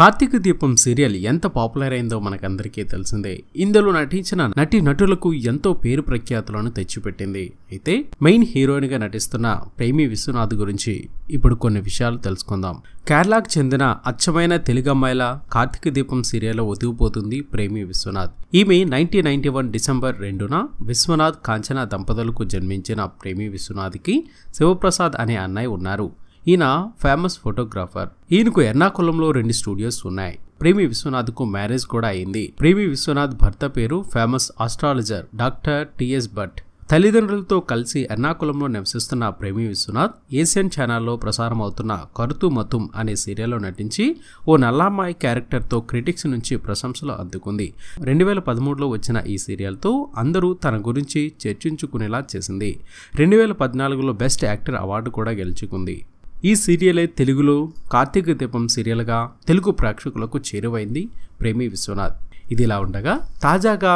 కార్తీక దీపం సీరియల్ ఎంత పాపులర్ అయిందో మనకందరికీ తెలిసిందే ఇందులో నటించిన నటి నటులకు ఎంతో పేరు ప్రఖ్యాతులను తెచ్చిపెట్టింది అయితే మెయిన్ హీరోయిన్ గా నటిస్తున్న ప్రేమి విశ్వనాథ్ గురించి ఇప్పుడు కొన్ని విషయాలు తెలుసుకుందాం కేరళకు చెందిన అచ్చమైన తెలుగమ్మాయిల కార్తీక దీపం సీరియల్లో ఒదిగిపోతుంది ప్రేమి విశ్వనాథ్ ఈమె నైన్టీన్ నైన్టీ వన్ డిసెంబర్ రెండున విశ్వనాథ్ కాంచన దంపతులకు జన్మించిన ప్రేమి విశ్వనాథ్కి శివప్రసాద్ అనే అన్నయ్య ఉన్నారు ఈయన ఫేమస్ ఫోటోగ్రాఫర్ ఈయనకు ఎర్నాకుళంలో రెండు స్టూడియోస్ ఉన్నాయి ప్రేమి విశ్వనాథ్కు మ్యారేజ్ కూడా అయింది ప్రేమి విశ్వనాథ్ భర్త పేరు famous astrologer doctor T S Bhat తల్లిదండ్రులతో కలిసి ఎర్నాకుళంలో నివసిస్తున్న ప్రేమి విశ్వనాథ్ ఏషియన్ ఛానల్లో ప్రసారం అవుతున్న కరుతు మతుం అనే సీరియల్లో నటించి ఓ నల్లామాయి క్యారెక్టర్తో క్రిటిక్స్ నుంచి ప్రశంసలు అందుకుంది రెండు వేల పదమూడులో వచ్చిన ఈ సీరియల్తో అందరూ తన గురించి చర్చించుకునేలా చేసింది రెండు వేల పద్నాలుగులో బెస్ట్ యాక్టర్ అవార్డు కూడా గెలుచుకుంది ఈ సీరియలే తెలుగులో కార్తీక దీపం సీరియల్గా తెలుగు ప్రేక్షకులకు చేరువైంది ప్రేమి విశ్వనాథ్ ఇదిలా ఉండగా తాజాగా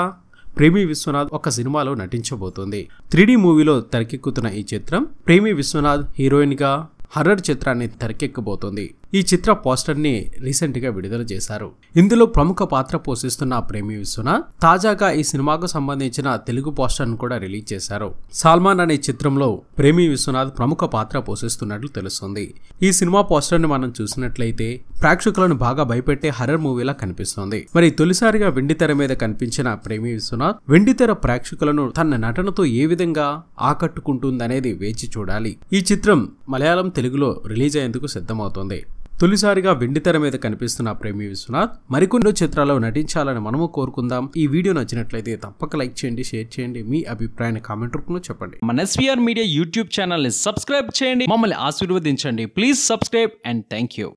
ప్రేమి విశ్వనాథ్ ఒక సినిమాలో నటించబోతోంది త్రీడీ మూవీలో తెరకెక్కుతున్న ఈ చిత్రం ప్రేమి విశ్వనాథ్ హీరోయిన్గా హర్రర్ చిత్రాన్ని తెరకెక్కబోతోంది ఈ చిత్ర పోస్టర్ని రీసెంట్గా విడుదల చేశారు ఇందులో ప్రముఖ పాత్ర పోషిస్తున్న ప్రేమి విశ్వనాథ్ తాజాగా ఈ సినిమాకు సంబంధించిన తెలుగు పోస్టర్ను కూడా రిలీజ్ చేశారు సల్మాన్ అనే చిత్రంలో ప్రేమి విశ్వనాథ్ ప్రముఖ పాత్ర పోషిస్తున్నట్లు తెలుస్తుంది ఈ సినిమా పోస్టర్ ని మనం చూసినట్లయితే ప్రేక్షకులను బాగా భయపెట్టే హర్రర్ మూవీలా కనిపిస్తోంది మరి తొలిసారిగా వెండితెర మీద కనిపించిన ప్రేమి విశ్వనాథ్ వెండితెర ప్రేక్షకులను తన నటనతో ఏ విధంగా ఆకట్టుకుంటుందనేది వేచి చూడాలి ఈ చిత్రం మలయాళం తెలుగులో రిలీజ్ అయ్యేందుకు సిద్ధమవుతోంది తొలిసారిగా వెండితెర మీద కనిపిస్తున్న ప్రేమి విశ్వనాథ్ మరికొన్ని చిత్రాల్లో నటించాలని మనము కోరుకుందాం ఈ వీడియో నచ్చినట్లయితే తప్పక లైక్ చేయండి షేర్ చేయండి మీ అభిప్రాయాన్ని కామెంట్ రూపంలో చెప్పండి మన ఎస్వీఆర్ మీడియా యూట్యూబ్ ఛానల్ని సబ్స్క్రైబ్ చేయండి మమ్మల్ని ఆశీర్వదించండి please subscribe and thank you